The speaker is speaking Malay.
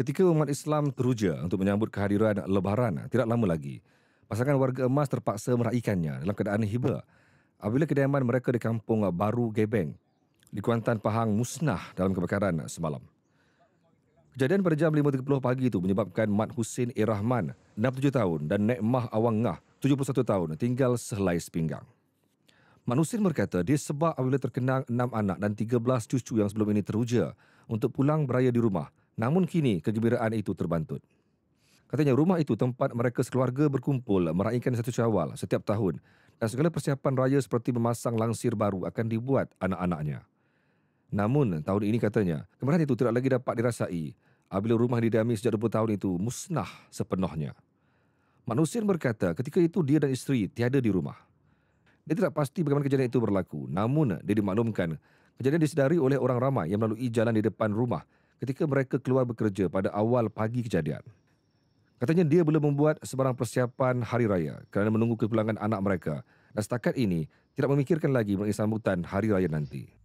Ketika umat Islam teruja untuk menyambut kehadiran lebaran tidak lama lagi, pasangan warga emas terpaksa meraihkannya dalam keadaan hiba apabila kediaman mereka di kampung Baru Gebeng di Kuantan Pahang musnah dalam kebakaran semalam. Kejadian pada jam 5.30 pagi itu menyebabkan Mat Husin E. Rahman, 67 tahun dan Nek Mah Awang Ngah, 71 tahun tinggal sehelai sepinggang. Mat Husin berkata dia sebab apabila terkenang 6 anak dan 13 cucu yang sebelum ini teruja untuk pulang beraya di rumah – Namun kini kegembiraan itu terbantut. Katanya rumah itu tempat mereka sekeluarga berkumpul meraihkan satu syawal setiap tahun dan segala persiapan raya seperti memasang langsir baru akan dibuat anak-anaknya. Namun tahun ini katanya, kemarahan itu tidak lagi dapat dirasai apabila rumah didami sejak 20 tahun itu musnah sepenuhnya. Manusia berkata ketika itu dia dan isteri tiada di rumah. Dia tidak pasti bagaimana kejadian itu berlaku, namun dia dimaklumkan kejadian disedari oleh orang ramai yang melalui jalan di depan rumah ketika mereka keluar bekerja pada awal pagi kejadian. Katanya dia belum membuat sebarang persiapan hari raya kerana menunggu kepulangan anak mereka dan setakat ini tidak memikirkan lagi mengenai sambutan hari raya nanti.